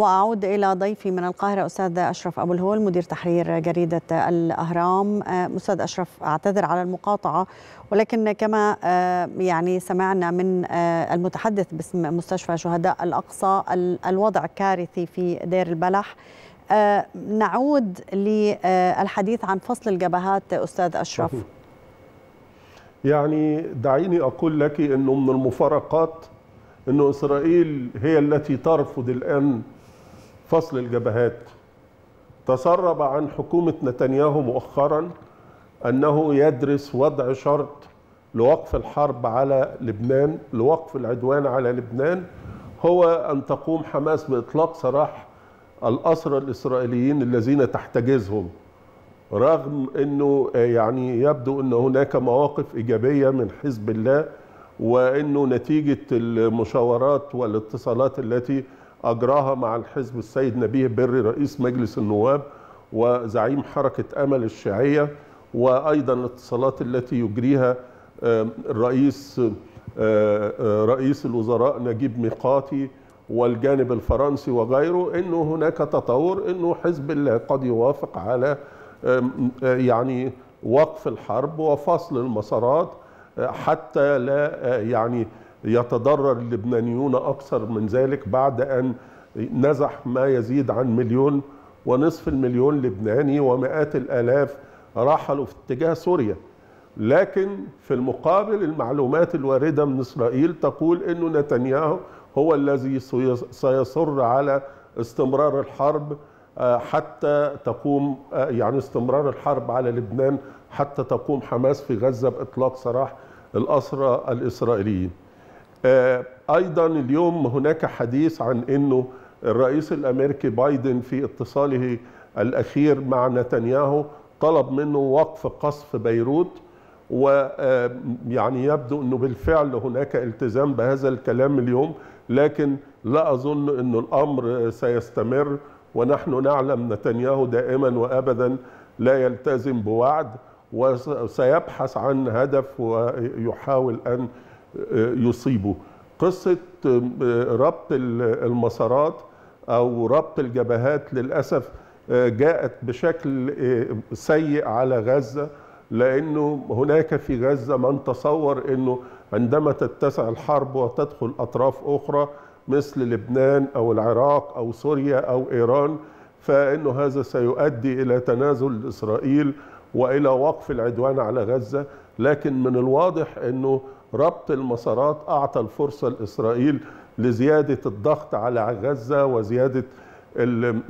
واعود الى ضيفي من القاهره استاذ اشرف ابو الهول مدير تحرير جريده الاهرام آه، استاذ اشرف اعتذر على المقاطعه ولكن كما آه، يعني سمعنا من آه، المتحدث باسم مستشفى شهداء الاقصى الوضع كارثي في دير البلح نعود للحديث عن فصل الجبهات استاذ اشرف يعني دعيني اقول لك انه من المفارقات أن إسرائيل هي التي ترفض الآن فصل الجبهات تسرب عن حكومة نتنياهو مؤخرا أنه يدرس وضع شرط لوقف الحرب على لبنان لوقف العدوان على لبنان هو أن تقوم حماس بإطلاق سراح الأسرى الإسرائيليين الذين تحتجزهم رغم أنه يعني يبدو أن هناك مواقف إيجابية من حزب الله وأنه نتيجة المشاورات والاتصالات التي أجراها مع الحزب السيد نبيه بري رئيس مجلس النواب وزعيم حركة أمل الشيعية وأيضا الاتصالات التي يجريها الرئيس رئيس الوزراء نجيب ميقاتي والجانب الفرنسي وغيره انه هناك تطور انه حزب الله قد يوافق على يعني وقف الحرب وفصل المسارات آه، حتى لا آه، يعني يتضرر اللبنانيون أكثر من ذلك بعد أن نزح ما يزيد عن مليون ونصف المليون لبناني ومئات الآلاف رحلوا في اتجاه سوريا لكن في المقابل المعلومات الواردة من إسرائيل تقول أن نتنياهو هو الذي سيصر على استمرار الحرب آه، حتى تقوم آه، يعني استمرار الحرب على لبنان حتى تقوم حماس في غزة بإطلاق سراح الأسرى الإسرائيليين آه، ايضا اليوم هناك حديث عن انه الرئيس الامريكي بايدن في اتصاله الاخير مع نتنياهو طلب منه وقف قصف بيروت ويعني آه، يبدو انه بالفعل هناك التزام بهذا الكلام اليوم لكن لا اظن انه الامر سيستمر ونحن نعلم نتنياهو دائما وابدا لا يلتزم بوعد وسيبحث عن هدف ويحاول ان يصيبه قصة آه، ربط المسارات أو ربط الجبهات للأسف آه، جاءت بشكل آه، سيء على غزة لأنه هناك في غزة من تصور أنه عندما تتسع الحرب وتدخل أطراف أخرى مثل لبنان أو العراق أو سوريا أو إيران فإنه هذا سيؤدي إلى تنازل إسرائيل وإلى وقف العدوان على غزة لكن من الواضح أنه ربط المسارات أعطى الفرصة لإسرائيل لزيادة الضغط على غزة وزيادة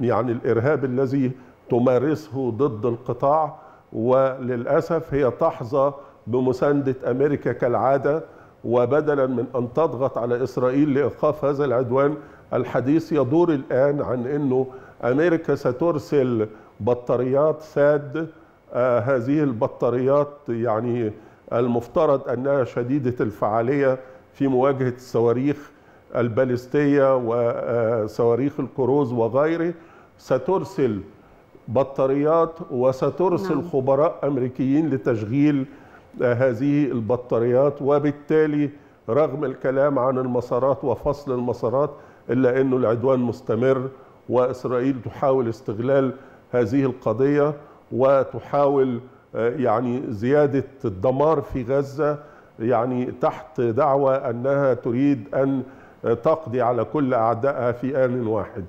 يعني الإرهاب الذي تمارسه ضد القطاع وللأسف هي تحظى بمساندة أمريكا كالعادة وبدلا من أن تضغط على إسرائيل لإيقاف هذا العدوان الحديث يدور الآن عن أنه أمريكا سترسل بطاريات ساد آه هذه البطاريات يعني المفترض أنها شديدة الفعالية في مواجهة الصواريخ البالستية وصواريخ الكروز وغيره سترسل بطاريات وسترسل نعم. خبراء أمريكيين لتشغيل هذه البطاريات وبالتالي رغم الكلام عن المسارات وفصل المسارات إلا أنه العدوان مستمر وإسرائيل تحاول استغلال هذه القضية وتحاول آه، يعني زيادة الدمار في غزة يعني تحت دعوة أنها تريد أن تقضي على كل أعدائها في آن واحد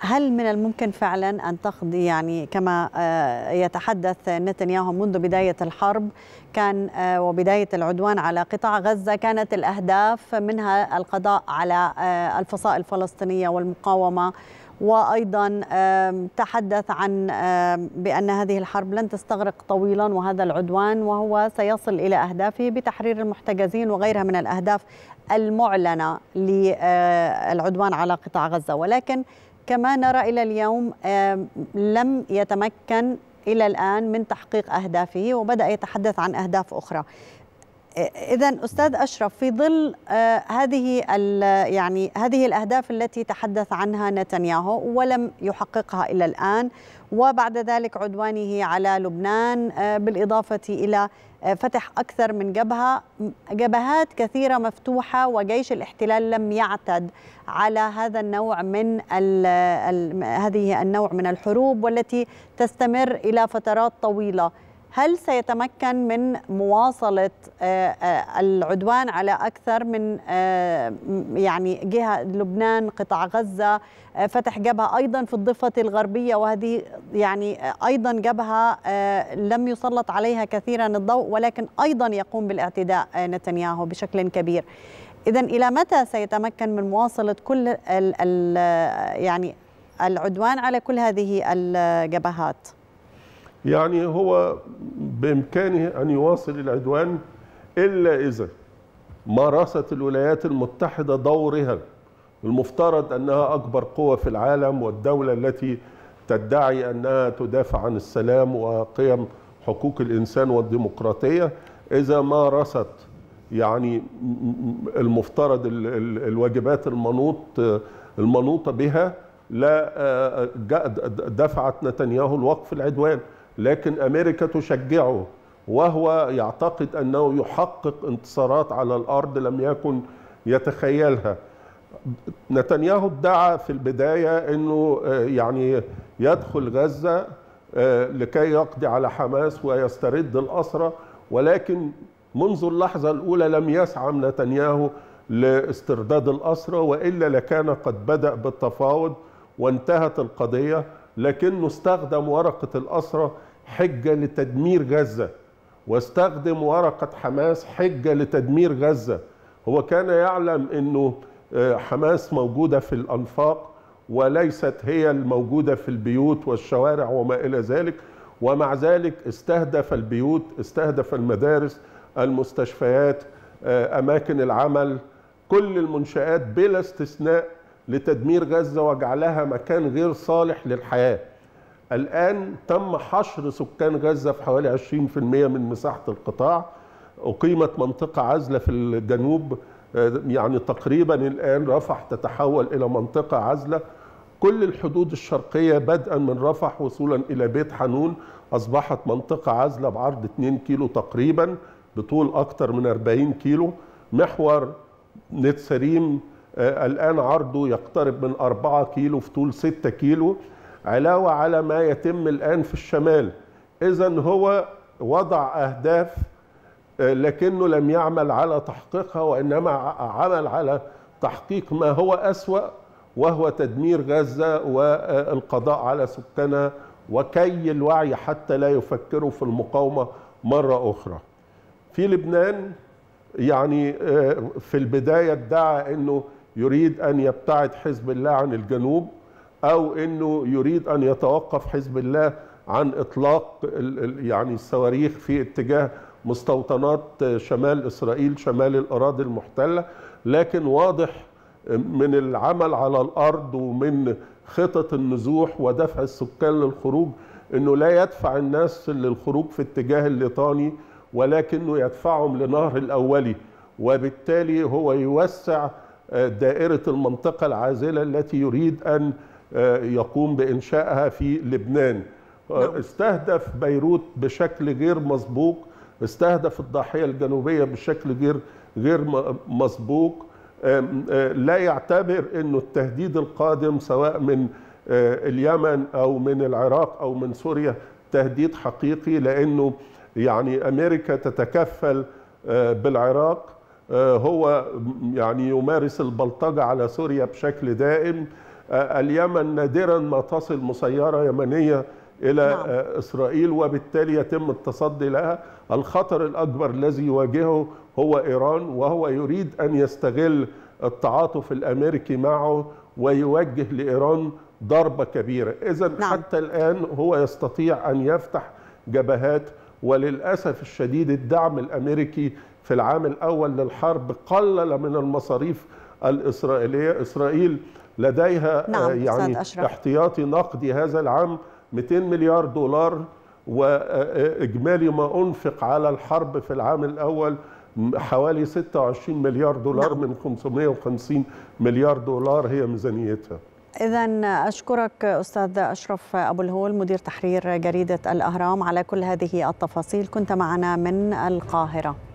هل من الممكن فعلا أن تقضي يعني كما آه، يتحدث نتنياهو منذ بداية الحرب كان آه، وبداية العدوان على قطاع غزة كانت الأهداف منها القضاء على الفصائل الفلسطينية والمقاومة وايضا تحدث عن بان هذه الحرب لن تستغرق طويلا وهذا العدوان وهو سيصل الى اهدافه بتحرير المحتجزين وغيرها من الاهداف المعلنه للعدوان آه، على قطاع غزه ولكن كما نرى الى اليوم لم يتمكن الى الان من تحقيق اهدافه وبدا يتحدث عن اهداف اخرى اذا استاذ اشرف في ظل آه، هذه يعني هذه الاهداف التي تحدث عنها نتنياهو ولم يحققها الى الان وبعد ذلك عدوانه على لبنان آه، بالاضافه الى آه، فتح اكثر من جبهه جبهات كثيره مفتوحه وجيش الاحتلال لم يعتد على هذا النوع من هذه النوع من الحروب والتي تستمر الى فترات طويله هل سيتمكن من مواصلة آه، آه، العدوان على أكثر من آه، يعني جهة لبنان قطاع غزة فتح جبهة أيضا في الضفة الغربية وهذه يعني أيضا جبهة لم يسلط عليها كثيرا الضوء ولكن أيضا يقوم بالاعتداء نتنياهو بشكل كبير إذا إلى متى سيتمكن من مواصلة كل ال ال يعني العدوان على كل هذه الجبهات؟ يعني هو بإمكانه أن يواصل العدوان إلا إذا مارست الولايات المتحدة دورها المفترض أنها أكبر قوة في العالم والدولة التي تدعي أنها تدافع عن السلام وقيم حقوق الإنسان والديمقراطية إذا مارست يعني المفترض الواجبات المنوط المنوطة بها لا آه، آه، دفعت نتنياهو لوقف العدوان لكن أمريكا تشجعه وهو يعتقد أنه يحقق انتصارات على الأرض لم يكن يتخيلها نتنياهو ادعى في البداية أنه آه، يعني يدخل غزة آه، لكي يقضي على حماس ويسترد الأسرة ولكن منذ اللحظة الأولى لم يسعى نتنياهو لاسترداد الأسرة وإلا لكان قد بدأ بالتفاوض وانتهت القضية لكنه استخدم ورقة الأسرة حجة لتدمير غزة واستخدم ورقة حماس حجة لتدمير غزة هو كان يعلم أنه آه، حماس موجودة في الأنفاق وليست هي الموجودة في البيوت والشوارع وما إلى ذلك ومع ذلك استهدف البيوت استهدف المدارس المستشفيات آه، أماكن العمل كل المنشآت بلا استثناء لتدمير غزة وجعلها مكان غير صالح للحياة الآن تم حشر سكان غزة في حوالي 20% من مساحة القطاع أقيمت منطقة عزلة في الجنوب آه، يعني تقريبا الآن رفح تتحول إلى منطقة عزلة كل الحدود الشرقية بدءا من رفح وصولا إلى بيت حنون أصبحت منطقة عزلة بعرض 2 كيلو تقريبا بطول أكثر من 40 كيلو محور نت سريم آه، الآن عرضه يقترب من 4 كيلو في طول 6 كيلو علاوة على ما يتم الآن في الشمال إذا هو وضع أهداف آه، لكنه لم يعمل على تحقيقها وإنما عمل على تحقيق ما هو أسوأ وهو تدمير غزة والقضاء على سكانها وكي الوعي حتى لا يفكروا في المقاومة مرة أخرى في لبنان يعني آه، في البداية ادعى أنه يريد أن يبتعد حزب الله عن الجنوب او انه يريد ان يتوقف حزب الله عن اطلاق يعني الصواريخ في اتجاه مستوطنات شمال اسرائيل شمال الاراضي المحتله لكن واضح من العمل على الارض ومن خطط النزوح ودفع السكان للخروج انه لا يدفع الناس للخروج في اتجاه الليطاني ولكنه يدفعهم لنهر الاولي وبالتالي هو يوسع دائره المنطقه العازله التي يريد ان آه، يقوم بإنشائها في لبنان آه، نعم. استهدف بيروت بشكل غير مسبوق استهدف الضاحية الجنوبية بشكل غير غير مسبوق آه، لا يعتبر انه التهديد القادم سواء من اليمن او من العراق او من سوريا تهديد حقيقي لانه يعني امريكا تتكفل بالعراق هو يعني يمارس البلطجه على سوريا بشكل دائم اليمن نادرا ما تصل مسيرة يمنية إلى نعم. إسرائيل وبالتالي يتم التصدي لها الخطر الأكبر الذي يواجهه هو إيران وهو يريد أن يستغل التعاطف الأمريكي معه ويوجه لإيران ضربة كبيرة إذا نعم. حتى الآن هو يستطيع أن يفتح جبهات وللأسف الشديد الدعم الأمريكي في العام الأول للحرب قلل من المصاريف الإسرائيلية إسرائيل لديها آه، نعم يعني احتياطي نقدي هذا العام 200 مليار دولار واجمالي آه، آه، ما انفق على الحرب في العام الاول حوالي 26 مليار دولار نعم. من 550 مليار دولار هي ميزانيتها إذا أشكرك أستاذ أشرف أبو الهول مدير تحرير جريدة الأهرام على كل هذه التفاصيل كنت معنا من القاهرة